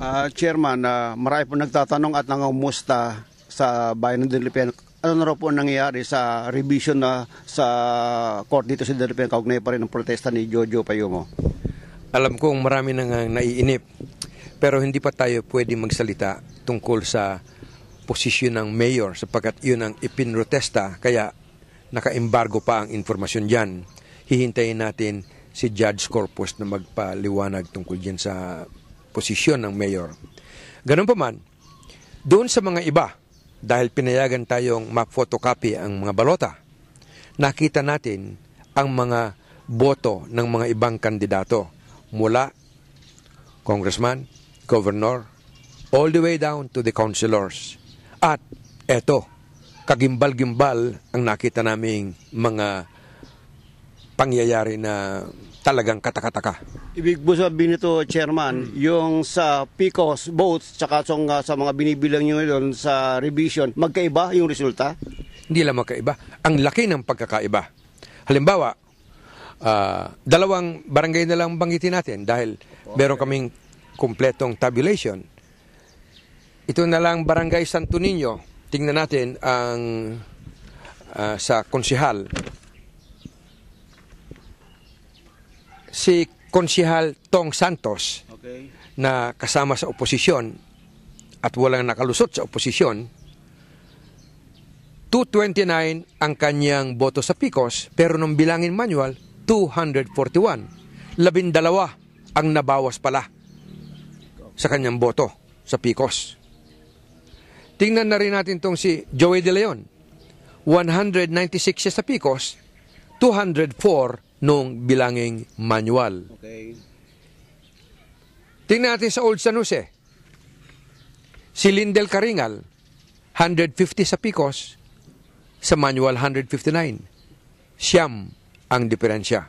Uh, Chairman, uh, marami po nagtatanong at nangumusta sa bayan ng Dilipian. Ano na raw po nangyayari sa revision na sa court dito sa Dilipian kaugnay pa rin ng protesta ni Jojo Payumo? Alam kong marami nang ah, naiinip pero hindi pa tayo pwede magsalita tungkol sa posisyon ng mayor sapagkat yun ang ipinrotesta kaya naka-embargo pa ang informasyon dyan. Hihintayin natin si Judge Corpus na magpaliwanag tungkol dyan sa posisyon ng mayor. Ganun pa man, doon sa mga iba, dahil pinayagan tayong ma-photocopy ang mga balota, nakita natin ang mga boto ng mga ibang kandidato mula congressman, governor, all the way down to the councilors. At eto, kagimbal-gimbal ang nakita naming mga pangyayari na talagang katakataka. Ibig po sabihin nito, Chairman, hmm. yung sa PCOS, both, tsaka uh, sa mga binibilang nyo doon sa revision, magkaiba yung resulta? Hindi lang magkaiba. Ang laki ng pagkakaiba. Halimbawa, uh, dalawang barangay na lang banggitin natin dahil meron kaming kumpletong tabulation. Ito na lang barangay Santo Niño. Tingnan natin ang uh, sa konsihal si Konsihal Tong Santos okay. na kasama sa oposisyon at walang nakalusot sa oposisyon, 229 ang kanyang boto sa PICOS pero nung bilangin manual, 241. Labindalawa ang nabawas pala sa kanyang boto sa PICOS. Tingnan na rin natin tong si Joey De Leon. 196 siya sa PICOS, 204 ng bilanging manual. Okay. Tingnan natin sa Old San Jose. Si Lindel Karingal, 150 sa Picos, sa manual 159. Siyam ang diferensya.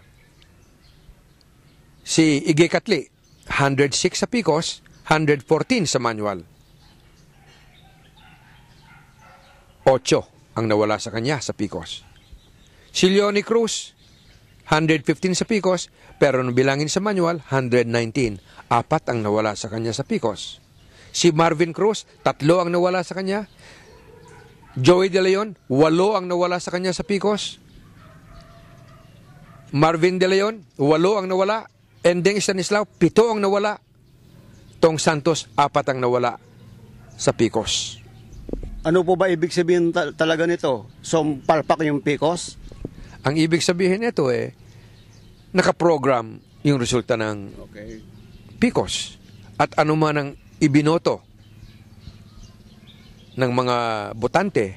Si Ige Katli, 106 sa Picos, 114 sa manual. 8 ang nawala sa kanya sa Picos. Si Leonie Cruz, 115 sa Picos, pero nung bilangin sa manual, 119. Apat ang nawala sa kanya sa Picos. Si Marvin Cruz, tatlo ang nawala sa kanya. Joey De Leon, walo ang nawala sa kanya sa Picos. Marvin De Leon, walo ang nawala. Ending Stanislao, pito ang nawala. Tong Santos, apat ang nawala sa Picos. Ano po ba ibig sabihin talaga nito? Sumpalpak yung Picos? Ang ibig sabihin nito eh, nakaprogram yung resulta ng okay. PCOS at anuman ang ibinoto ng mga botante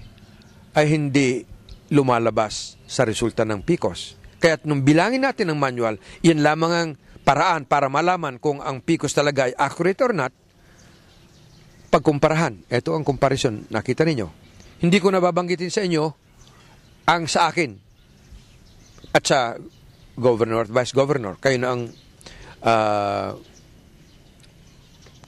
ay hindi lumalabas sa resulta ng PCOS. Kaya nung bilangin natin ang manual, yan lamang ang paraan para malaman kung ang PCOS talaga ay accurate or not, pagkumparahan. Ito ang comparison, nakita ninyo. Hindi ko nababanggitin sa inyo ang sa akin at sa governor at vice governor, kayo na ang uh,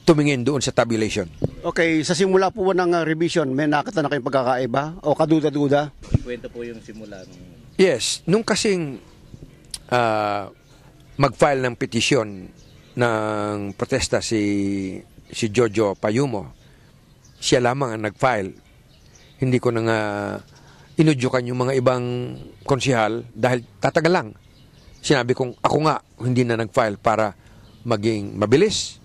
tumingin doon sa tabulation. Okay, sa simula po ng ah, revision, may nakita na kayong pagkakaiba o kaduda-duda? Kwento po yung simula. Nung... Yes, nung kasing uh, mag-file ng petisyon ng protesta si si Jojo Payumo, siya lamang ang nag-file. Hindi ko na nga inudyukan yung mga ibang konsihal dahil tatagal lang. Sinabi kong ako nga hindi na nag-file para maging mabilis.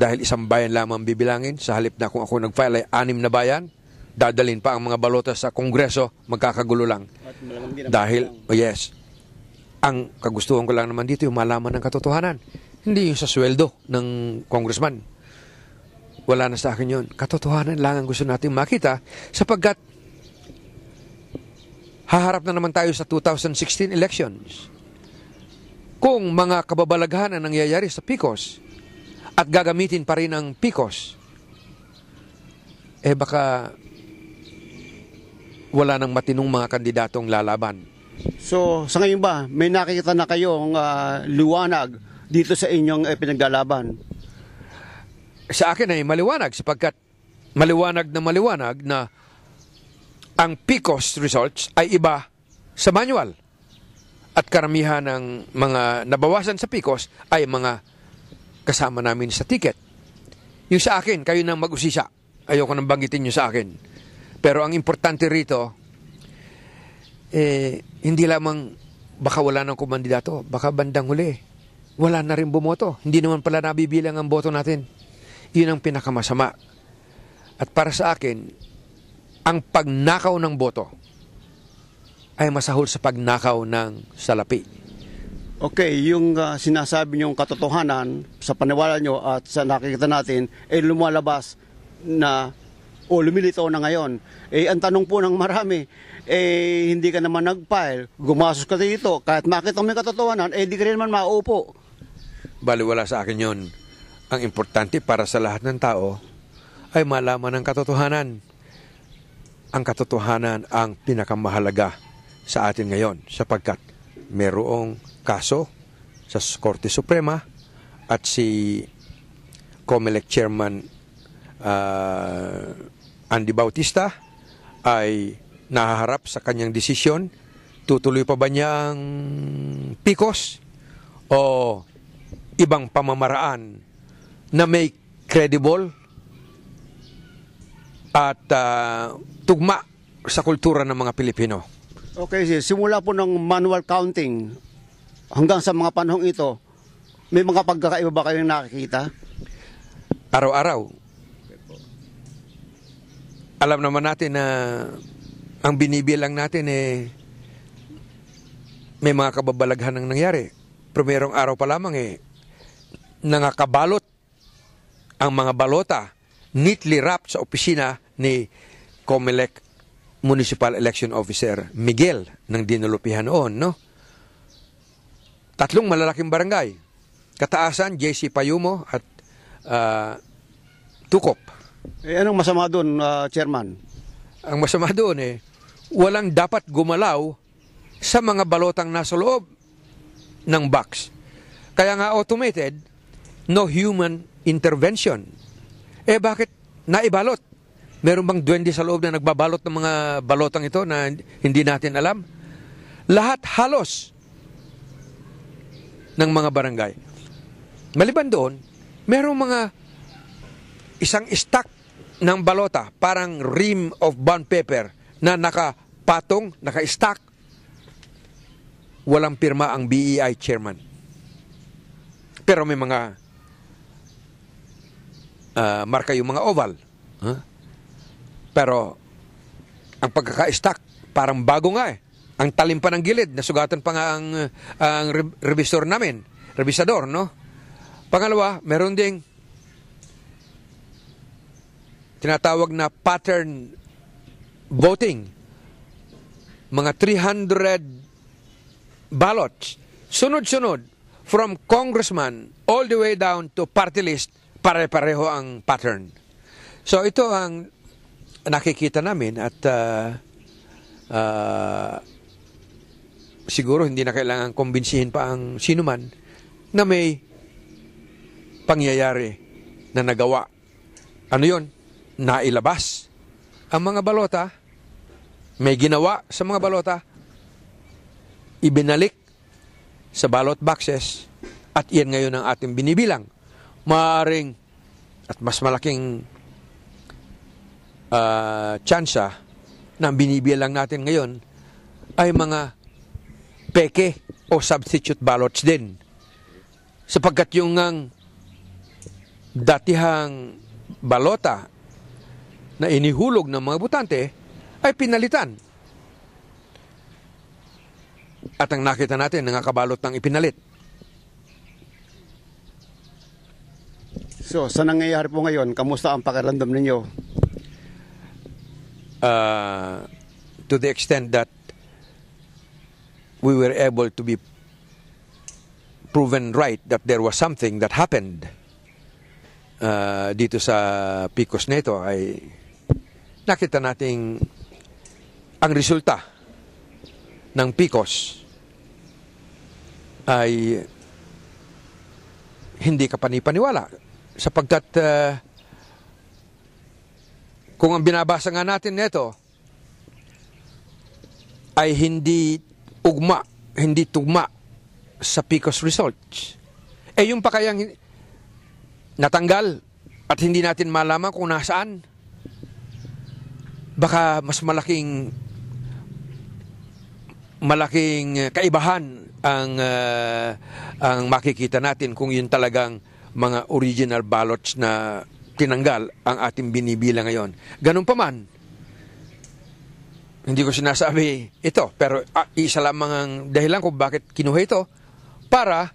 Dahil isang bayan lamang bibilangin, sa halip na kung ako nag-file ay anim na bayan, dadalin pa ang mga balota sa Kongreso, magkakagulo lang. Dahil, oh yes, ang kagustuhan ko lang naman dito yung malaman ng katotohanan. Hindi yung sa sweldo ng congressman. Wala na sa akin yun. Katotohanan lang ang gusto natin makita sapagkat haharap na naman tayo sa 2016 elections. Kung mga kababalaghan ang nangyayari sa PICOS at gagamitin pa rin ang PICOS, eh baka wala nang matinong mga kandidatong lalaban. So, sa ngayon ba, may nakikita na kayong uh, liwanag dito sa inyong eh, pinaglalaban? Sa akin ay maliwanag sapagkat maliwanag na maliwanag na ang PCOS results ay iba sa manual. At karamihan ng mga nabawasan sa PCOS ay mga kasama namin sa ticket. Yung sa akin, kayo nang mag-usisa. Ayoko nang banggitin nyo sa akin. Pero ang importante rito, eh, hindi lamang baka wala ng kumandidato, baka bandang huli, wala na rin bumoto. Hindi naman pala nabibilang ang boto natin. Yun ang pinakamasama. At para sa akin, ang pagnakaw ng boto ay masahol sa pagnakaw ng salapi. Okay, yung uh, sinasabi niyong katotohanan sa paniwala niyo at sa nakikita natin ay eh, lumalabas na o oh, lumilitaw na ngayon. Eh, ang tanong po ng marami, eh, hindi ka naman nag-file, gumasos ka dito, kahit makita mo yung katotohanan, eh, di ka rin naman maupo. Baliwala sa akin yon. Ang importante para sa lahat ng tao ay malaman ang katotohanan ang katotohanan ang pinakamahalaga sa atin ngayon sapagkat merong kaso sa Korte Suprema at si COMELEC Chairman uh, Andy Bautista ay nahaharap sa kanyang desisyon. Tutuloy pa ba niyang pikos o ibang pamamaraan na may credible at uh, tugma sa kultura ng mga Pilipino. Okay, sir. simula po ng manual counting hanggang sa mga panahong ito, may mga pagkakaiba ba kayong nakikita? Araw-araw. Alam naman natin na ang binibilang natin eh may mga kababalaghan ang nangyari. Primerong araw pa lamang eh nangakabalot ang mga balota neatly wrapped sa opisina ni COMELEC Municipal Election Officer Miguel ng dinalupihan noon, no? Tatlong malalaking barangay. Kataasan, JC Payumo at uh, Tukop. Eh, anong masama doon, uh, ah, Chairman? Ang masama doon eh, walang dapat gumalaw sa mga balotang nasa loob ng box. Kaya nga automated, no human intervention. Eh bakit naibalot? Meron bang duwende sa loob na nagbabalot ng mga balotang ito na hindi natin alam? Lahat halos ng mga barangay. Maliban doon, merong mga isang stack ng balota, parang rim of bond paper na nakapatong, naka-stack. Walang pirma ang BEI chairman. Pero may mga uh, marka yung mga oval. Huh? Pero, ang pagkaka-stack, parang bago nga eh. Ang talim pa ng gilid, nasugatan pa nga ang, ang revisor namin, revisador, no? Pangalawa, meron ding tinatawag na pattern voting. Mga 300 ballots. Sunod-sunod from congressman all the way down to party list pare-pareho ang pattern. So ito ang nakikita namin at uh, uh, siguro hindi na kailangan kumbinsihin pa ang sino man na may pangyayari na nagawa. Ano yon? Nailabas. Ang mga balota, may ginawa sa mga balota, ibinalik sa ballot boxes at iyan ngayon ang ating binibilang maaring at mas malaking uh, tsansa na binibilang natin ngayon ay mga peke o substitute ballots din. Sapagkat yung ang datihang balota na inihulog ng mga butante ay pinalitan. At ang nakita natin, nangakabalot ng ipinalit So, sa nangyayari po ngayon, kamusta ang pakiramdam ninyo? Uh, to the extent that we were able to be proven right that there was something that happened uh, dito sa PICOS Neto ay nakita nating ang resulta ng PICOS ay hindi ka panipaniwala sapagkat uh, kung ang binabasa nga natin nito ay hindi ugma, hindi tugma sa PCOS results. Eh yung pa kayang natanggal at hindi natin malaman kung nasaan, baka mas malaking malaking kaibahan ang uh, ang makikita natin kung yun talagang mga original ballots na tinanggal ang ating binibila ngayon. Ganun pa man, hindi ko sinasabi ito, pero ah, isa lamang ang dahilan kung bakit kinuha ito para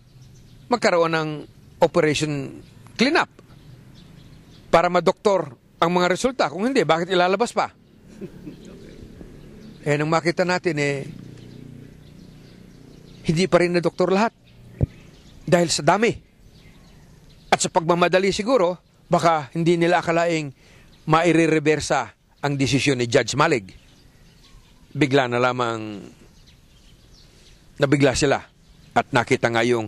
magkaroon ng operation cleanup para madoktor ang mga resulta. Kung hindi, bakit ilalabas pa? Eh, nung makita natin, eh, hindi pa rin na doktor lahat. Dahil sa dami. At sa pagmamadali siguro, baka hindi nila akalaing mairireversa ang desisyon ni Judge Malig. Bigla na lamang nabigla sila at nakita nga yung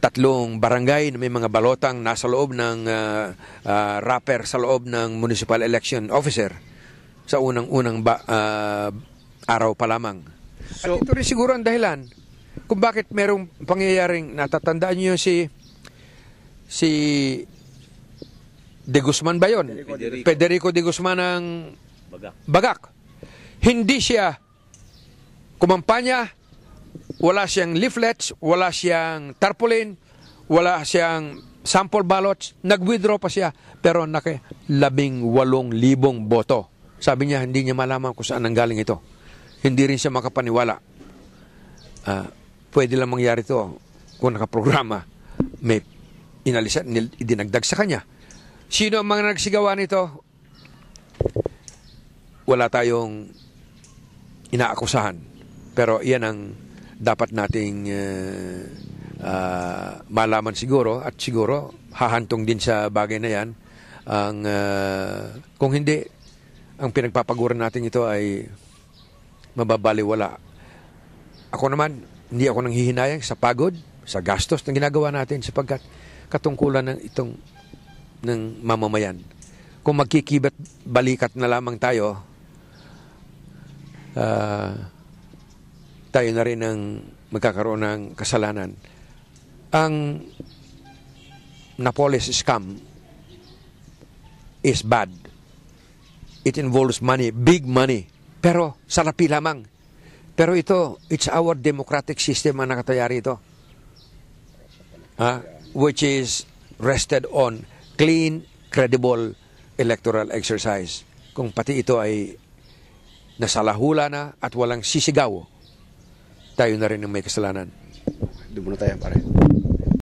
tatlong barangay na may mga balotang nasa loob ng uh, uh, wrapper sa loob ng municipal election officer sa unang-unang ba, uh, araw pa lamang. So, At ito rin siguro ang dahilan kung bakit merong pangyayaring, natatandaan niyo si si De Guzman ba yun? Federico, Federico De Guzman ng Bagak. Bagak. Hindi siya kumampanya, wala siyang leaflets, wala siyang tarpaulin, wala siyang sample ballots, nag-withdraw pa siya, pero naki labing walong libong boto. Sabi niya, hindi niya malaman kung saan nanggaling ito. Hindi rin siya makapaniwala. Uh, pwede lang mangyari ito kung nakaprograma. May inalisa, dinagdag sa kanya. Sino ang mga nagsigawa nito? Wala tayong inaakusahan. Pero iyan ang dapat nating uh, uh, malaman siguro at siguro hahantong din sa bagay na yan ang uh, kung hindi ang pinagpapaguran natin ito ay mababaliwala. Ako naman, hindi ako nang hihinayang sa pagod, sa gastos na ginagawa natin sapagkat katungkulan ng itong ng mamamayan. Kung magkikibat balikat na lamang tayo, uh, tayo na rin ang magkakaroon ng kasalanan. Ang Napoles scam is bad. It involves money, big money, pero sarapi lamang. Pero ito, it's our democratic system ang nakatayari ito uh, which is rested on clean, credible electoral exercise. Kung pati ito ay nasalahula na at walang sisigaw, tayo na rin ang may kasalanan. Doon muna tayo, pare.